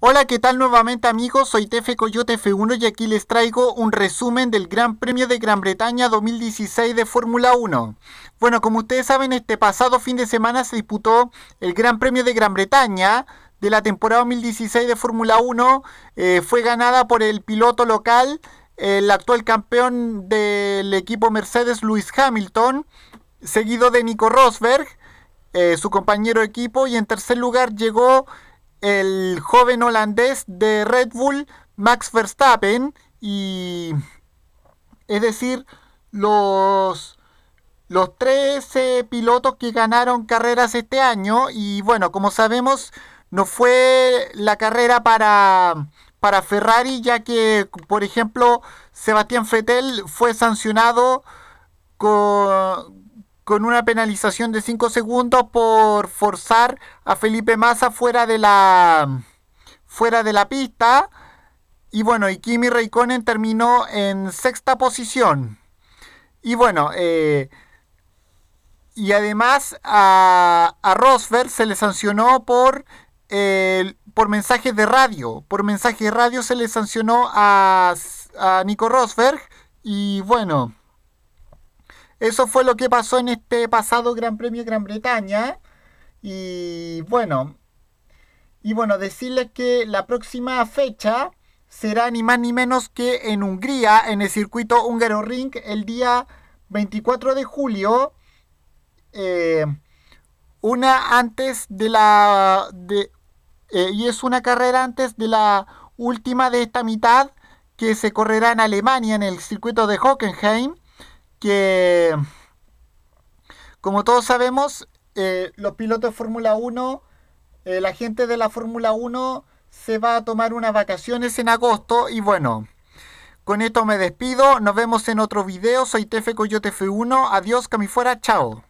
Hola, ¿qué tal nuevamente amigos? Soy Tefe Coyote F1 y aquí les traigo un resumen del Gran Premio de Gran Bretaña 2016 de Fórmula 1. Bueno, como ustedes saben, este pasado fin de semana se disputó el Gran Premio de Gran Bretaña de la temporada 2016 de Fórmula 1. Eh, fue ganada por el piloto local, el actual campeón del equipo Mercedes, Lewis Hamilton, seguido de Nico Rosberg, eh, su compañero de equipo, y en tercer lugar llegó el joven holandés de Red Bull, Max Verstappen, y es decir, los, los 13 pilotos que ganaron carreras este año. Y bueno, como sabemos, no fue la carrera para, para Ferrari, ya que, por ejemplo, Sebastián Fettel fue sancionado con con una penalización de 5 segundos por forzar a Felipe Massa fuera de la fuera de la pista y bueno, y Kimi Raikkonen terminó en sexta posición. Y bueno, eh, y además a, a, Rosberg se le sancionó por, por mensajes de radio. Por mensajes de radio se le sancionó a, a Nico Rosberg. Y bueno, eso fue lo que pasó en este pasado Gran Premio de Gran Bretaña. Y bueno, y bueno, decirles que la próxima fecha será ni más ni menos que en Hungría, en el circuito húngaro Ring, el día 24 de julio. Eh, una antes de la. De, eh, y es una carrera antes de la última de esta mitad que se correrá en Alemania en el circuito de Hockenheim como todos sabemos, eh, los pilotos de Fórmula 1, la gente de la Fórmula 1 se va a tomar unas vacaciones en agosto y bueno, con esto me despido, nos vemos en otro video, soy Tefe Coyote F1, adiós, Camifuera fuera, chao.